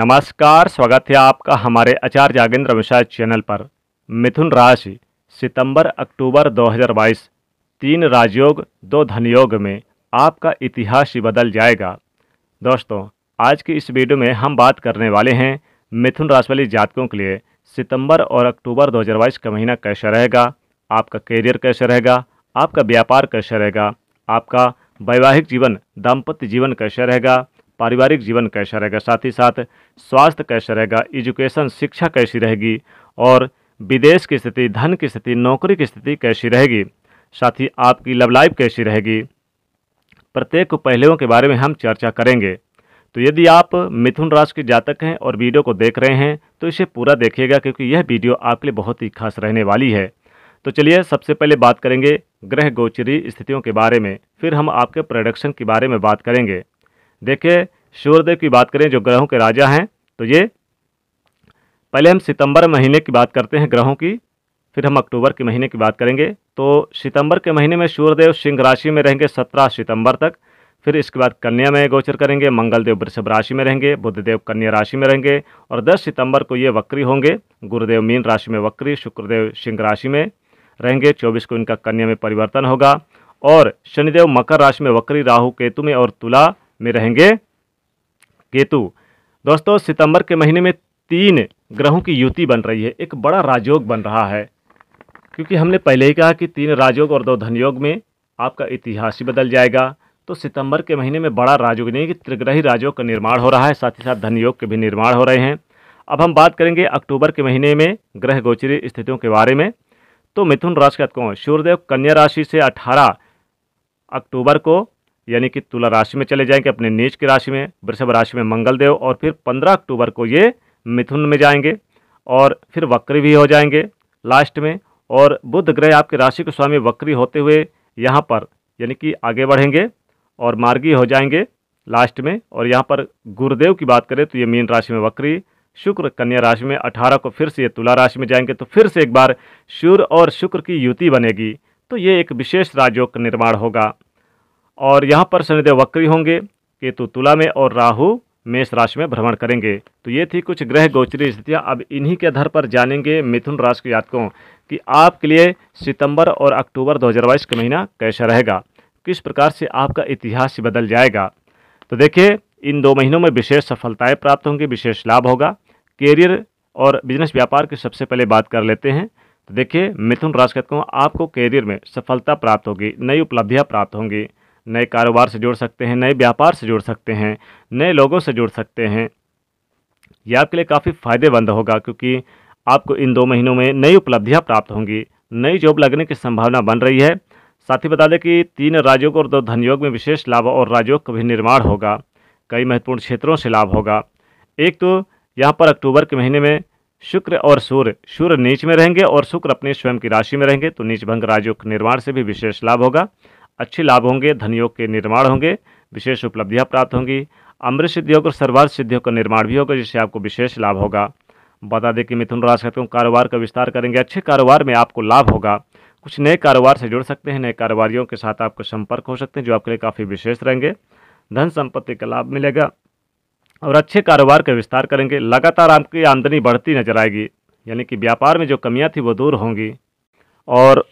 नमस्कार स्वागत है आपका हमारे आचार्य जागेंद्र मिश्रा चैनल पर मिथुन राशि सितंबर अक्टूबर 2022 तीन राजयोग दो धनयोग में आपका इतिहास ही बदल जाएगा दोस्तों आज की इस वीडियो में हम बात करने वाले हैं मिथुन राशि वाले जातकों के लिए सितंबर और अक्टूबर 2022 का महीना कैसा रहेगा आपका करियर कैसा रहेगा आपका व्यापार कैसा रहेगा आपका वैवाहिक जीवन दाम्पत्य जीवन कैसा रहेगा पारिवारिक जीवन कैसा रहेगा साथ ही साथ स्वास्थ्य कैसा रहेगा एजुकेशन शिक्षा कैसी रहेगी और विदेश की स्थिति धन की स्थिति नौकरी की स्थिति कैसी रहेगी साथ ही आपकी लव लाइफ कैसी रहेगी प्रत्येक पहलुओं के बारे में हम चर्चा करेंगे तो यदि आप मिथुन राशि के जातक हैं और वीडियो को देख रहे हैं तो इसे पूरा देखिएगा क्योंकि यह वीडियो आपके लिए बहुत ही खास रहने वाली है तो चलिए सबसे पहले बात करेंगे ग्रह गोचरी स्थितियों के बारे में फिर हम आपके प्रोडक्शन के बारे में बात करेंगे देखिए सूर्यदेव की बात करें जो ग्रहों के राजा हैं तो ये पहले हम सितंबर महीने की बात करते हैं ग्रहों की फिर हम अक्टूबर के महीने की बात करेंगे तो सितंबर के महीने में सूर्यदेव सिंह राशि में रहेंगे सत्रह सितंबर तक फिर इसके बाद कन्या में गोचर करेंगे मंगलदेव वृषभ राशि में रहेंगे बुद्धदेव कन्या राशि में रहेंगे और 10 सितंबर को ये वक्री होंगे गुरुदेव मीन राशि में वक्री शुक्रदेव सिंह राशि में रहेंगे चौबीस को इनका कन्या में परिवर्तन होगा और शनिदेव मकर राशि में वक्री राहु केतु में और तुला में रहेंगे केतु दोस्तों सितंबर के महीने में तीन ग्रहों की युति बन रही है एक बड़ा राजयोग बन रहा है क्योंकि हमने पहले ही कहा कि तीन राजयोग और दो धनयोग में आपका इतिहास ही बदल जाएगा तो सितंबर के महीने में बड़ा राजयोग नहीं कि त्रिग्रही राजयोग का निर्माण हो रहा है साथ ही साथ धनयोग के भी निर्माण हो रहे हैं अब हम बात करेंगे अक्टूबर के महीने में ग्रह गोचरी स्थितियों के बारे में तो मिथुन राशि का कौन सूर्यदेव कन्या राशि से अठारह अक्टूबर को यानी कि तुला राशि में चले जाएंगे अपने नीच की राशि में वृषभ राशि में मंगलदेव और फिर पंद्रह अक्टूबर को ये मिथुन में जाएंगे और फिर वक्री भी हो जाएंगे लास्ट में और बुध ग्रह आपके राशि के स्वामी वक्री होते हुए यहाँ पर यानी कि आगे बढ़ेंगे और मार्गी हो जाएंगे लास्ट में और यहाँ पर गुरुदेव की बात करें तो ये मीन राशि में वक्री शुक्र कन्या राशि में अठारह को फिर से ये तुला राशि में जाएंगे तो फिर से एक बार सूर्य और शुक्र की युति बनेगी तो ये एक विशेष राजयोग का निर्माण होगा और यहाँ पर शनिदेव वक्री होंगे केतु तुला में और राहु मेष राशि में भ्रमण करेंगे तो ये थी कुछ ग्रह गोचरी स्थितियाँ अब इन्हीं के आधार पर जानेंगे मिथुन राशि के जातकों कि आपके लिए सितंबर और अक्टूबर 2022 का महीना कैसा रहेगा किस प्रकार से आपका इतिहास बदल जाएगा तो देखिए इन दो महीनों में विशेष सफलताएँ प्राप्त होंगी विशेष लाभ होगा कैरियर और बिजनेस व्यापार की सबसे पहले बात कर लेते हैं तो देखिए मिथुन राशि को आपको कैरियर में सफलता प्राप्त होगी नई उपलब्धियाँ प्राप्त होंगी नए कारोबार से जुड़ सकते हैं नए व्यापार से जुड़ सकते हैं नए लोगों से जुड़ सकते हैं यह आपके लिए काफ़ी फायदेमंद होगा क्योंकि आपको इन दो महीनों में नई उपलब्धियाँ प्राप्त होंगी नई जॉब लगने की संभावना बन रही है साथ ही बता दें कि तीन राजयोग और दो धनयोग में विशेष लाभ और राजयोग का भी निर्माण होगा कई महत्वपूर्ण क्षेत्रों से लाभ होगा एक तो यहाँ पर अक्टूबर के महीने में शुक्र और सूर्य सूर्य नीच में रहेंगे और शुक्र अपने स्वयं की राशि में रहेंगे तो नीच भंग के निर्माण से भी विशेष लाभ होगा अच्छे लाभ होंगे धनियोग के निर्माण होंगे विशेष उपलब्धियाँ प्राप्त होंगी अमृत सिद्धियों और सर्वार्थ सिद्धियों का निर्माण भी होगा जिससे आपको विशेष लाभ होगा बता दें कि मिथुन राशि का कारोबार का विस्तार करेंगे अच्छे कारोबार में आपको लाभ होगा कुछ नए कारोबार से जुड़ सकते हैं नए कारोबारियों के साथ आपके संपर्क हो सकते हैं जो आपके लिए काफ़ी विशेष रहेंगे धन संपत्ति का लाभ मिलेगा और अच्छे कारोबार का विस्तार करेंगे लगातार आपकी आमदनी बढ़ती नजर आएगी यानी कि व्यापार में जो कमियाँ थी वो दूर होंगी और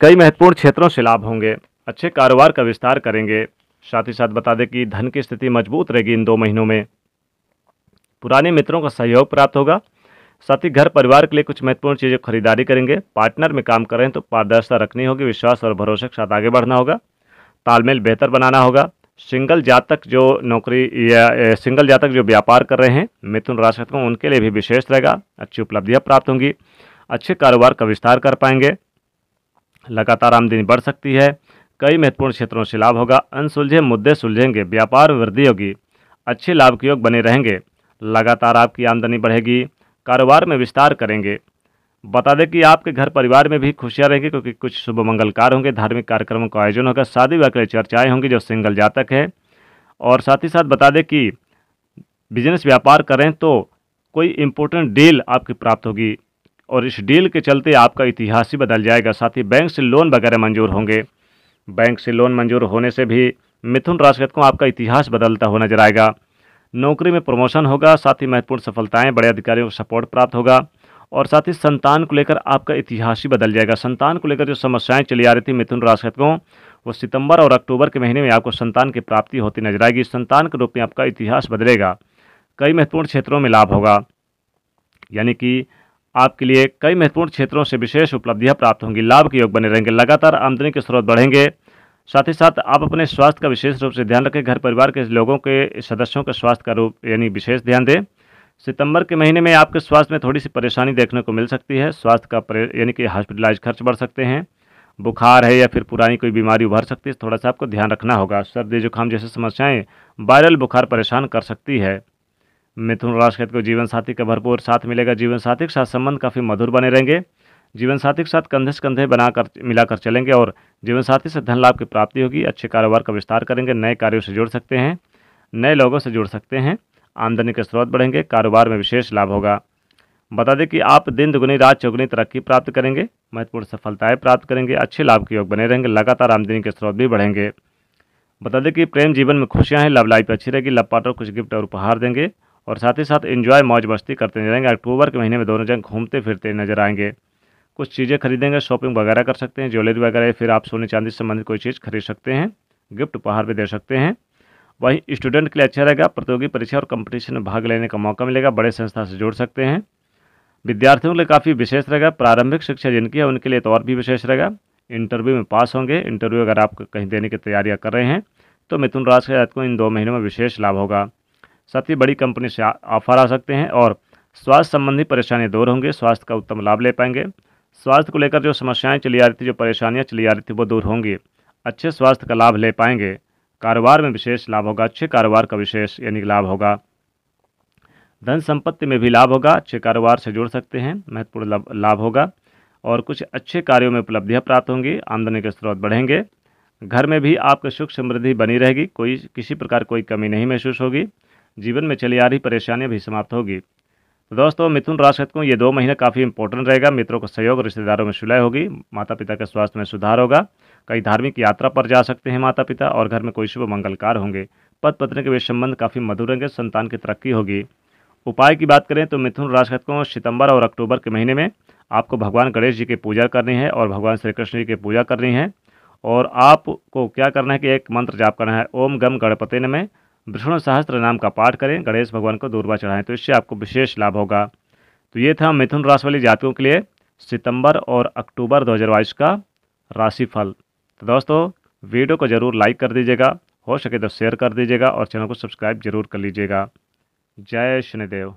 कई महत्वपूर्ण क्षेत्रों से लाभ होंगे अच्छे कारोबार का विस्तार करेंगे साथ ही साथ बता दें कि धन की स्थिति मजबूत रहेगी इन दो महीनों में पुराने मित्रों का सहयोग प्राप्त होगा साथ ही घर परिवार के लिए कुछ महत्वपूर्ण चीज़ें खरीदारी करेंगे पार्टनर में काम करें तो पारदर्शिता रखनी होगी विश्वास और भरोसे के साथ आगे बढ़ना होगा तालमेल बेहतर बनाना होगा सिंगल जातक जो नौकरी या सिंगल जातक जो व्यापार कर रहे हैं मिथुन राशि को उनके लिए भी विशेष रहेगा अच्छी उपलब्धियाँ प्राप्त होंगी अच्छे कारोबार का विस्तार कर पाएंगे लगातार आमदनी बढ़ सकती है कई महत्वपूर्ण क्षेत्रों से लाभ होगा अनसुलझे मुद्दे सुलझेंगे व्यापार वृद्धि होगी अच्छे लाभ के योग बने रहेंगे लगातार आपकी आमदनी बढ़ेगी कारोबार में विस्तार करेंगे बता दें कि आपके घर परिवार में भी खुशियाँ रहेंगी क्योंकि कुछ शुभ मंगलकार होंगे धार्मिक कार्यक्रमों का आयोजन होगा शादी विवाह के चर्चाएँ होंगी जो सिंगल जातक है और साथ ही साथ बता दें कि बिजनेस व्यापार करें तो कोई इम्पोर्टेंट डील आपकी प्राप्त होगी और इस डील के चलते आपका इतिहास ही बदल जाएगा साथ ही बैंक से लोन वगैरह मंजूर होंगे बैंक से लोन मंजूर होने से भी मिथुन राशि को आपका इतिहास बदलता हुआ नजर आएगा नौकरी में प्रमोशन होगा साथ ही महत्वपूर्ण सफलताएं बड़े अधिकारियों का सपोर्ट प्राप्त होगा और साथ ही संतान को लेकर आपका इतिहास ही बदल जाएगा संतान को लेकर जो समस्याएं चली आ रही थी मिथुन राशि को वो सितंबर और अक्टूबर के महीने में आपको संतान की प्राप्ति होती नजर आएगी संतान के रूप में आपका इतिहास बदलेगा कई महत्वपूर्ण क्षेत्रों में लाभ होगा यानी कि आपके लिए कई महत्वपूर्ण क्षेत्रों से विशेष उपलब्धियां प्राप्त होंगी लाभ के योग बने रहेंगे लगातार आमदनी के स्रोत बढ़ेंगे साथ ही साथ आप अपने स्वास्थ्य का विशेष रूप से ध्यान रखें घर परिवार के लोगों के सदस्यों के स्वास्थ्य का रूप यानी विशेष ध्यान दें सितंबर के महीने में आपके स्वास्थ्य में थोड़ी सी परेशानी देखने को मिल सकती है स्वास्थ्य का यानी कि हॉस्पिटलाइज खर्च बढ़ सकते हैं बुखार है या फिर पुरानी कोई बीमारी उभर सकती है थोड़ा सा आपको ध्यान रखना होगा सर्दी जुकाम जैसी समस्याएं वायरल बुखार परेशान कर सकती है मिथुन राशि क्षेत्र को जीवन साथी का भरपूर साथ मिलेगा जीवन साथी के साथ संबंध काफ़ी मधुर बने रहेंगे जीवन साथी के साथ कंधे से कंधे बनाकर मिलाकर चलेंगे और जीवन साथी से धन लाभ की प्राप्ति होगी अच्छे कारोबार का विस्तार करेंगे नए कार्यों से जुड़ सकते हैं नए लोगों से जुड़ सकते हैं आमदनी के स्रोत बढ़ेंगे कारोबार में विशेष लाभ होगा बता दें कि आप दिन दुगुनी रात चौगुनी तरक्की प्राप्त करेंगे महत्वपूर्ण सफलताएं प्राप्त करेंगे अच्छे लाभ के योग बने रहेंगे लगातार आमदनी के स्रोत भी बढ़ेंगे बता दें कि प्रेम जीवन में खुशियां हैं लव लाइफ अच्छी रहेगी लव पार्टनर कुछ गिफ्ट और उपहार देंगे और साथ ही साथ इन्जॉय मौज मस्ती करते नजर आएंगे अक्टूबर के महीने में दोनों जन घूमते फिरते नजर आएंगे कुछ चीज़ें खरीदेंगे शॉपिंग वगैरह कर सकते हैं ज्वेलरी वगैरह फिर आप सोने चांदी से संबंधित कोई चीज़ खरीद सकते हैं गिफ्ट उपहार भी दे सकते हैं वहीं स्टूडेंट के लिए अच्छा रहेगा प्रतियोगी परीक्षा और कंपटीशन में भाग लेने का मौका मिलेगा बड़े संस्था से जुड़ सकते हैं विद्यार्थियों के लिए काफ़ी विशेष रहेगा प्रारंभिक शिक्षा जिनकी है उनके लिए तो और भी विशेष रहेगा इंटरव्यू में पास होंगे इंटरव्यू अगर आप कहीं देने की तैयारियाँ कर रहे हैं तो मिथुन के को इन दो महीनों में विशेष लाभ होगा साथ ही बड़ी कंपनी से ऑफर आ सकते हैं और स्वास्थ्य संबंधी परेशानी दूर होंगे स्वास्थ्य का उत्तम लाभ ले पाएंगे स्वास्थ्य को लेकर जो समस्याएं चली आ रही थी जो परेशानियां चली आ रही थी वो दूर होंगी अच्छे स्वास्थ्य का लाभ ले पाएंगे कारोबार में विशेष लाभ होगा अच्छे कारोबार का विशेष यानी लाभ होगा धन संपत्ति में भी लाभ होगा अच्छे कारोबार से जुड़ सकते हैं महत्वपूर्ण लाभ होगा और कुछ अच्छे कार्यों में उपलब्धियाँ प्राप्त होंगी आमदनी के स्रोत बढ़ेंगे घर में भी आपके सुख समृद्धि बनी रहेगी कोई किसी प्रकार कोई कमी नहीं महसूस होगी जीवन में चली आ रही परेशानियाँ भी समाप्त होगी तो दोस्तों मिथुन राशि को ये दो महीने काफ़ी इंपॉर्टेंट रहेगा मित्रों का सहयोग रिश्तेदारों में सुलह होगी माता पिता के स्वास्थ्य में सुधार होगा कई धार्मिक यात्रा पर जा सकते हैं माता पिता और घर में कोई शुभ मंगलकार होंगे पद पत्नी के वे संबंध काफ़ी मधुर रहेंगे संतान की तरक्की होगी उपाय की बात करें तो मिथुन राशि को सितंबर और अक्टूबर के महीने में आपको भगवान गणेश जी की पूजा करनी है और भगवान श्री कृष्ण जी की पूजा करनी है और आपको क्या करना है कि एक मंत्र जाप करना है ओम गम गणपति नमें विष्णु सहस्त्र नाम का पाठ करें गणेश भगवान को दूरबा चढ़ाएं तो इससे आपको विशेष लाभ होगा तो ये था मिथुन राशि वाली जातकों के लिए सितंबर और अक्टूबर दो का राशिफल तो दोस्तों वीडियो को ज़रूर लाइक कर दीजिएगा हो सके तो शेयर कर दीजिएगा और चैनल को सब्सक्राइब जरूर कर लीजिएगा जय शनिदेव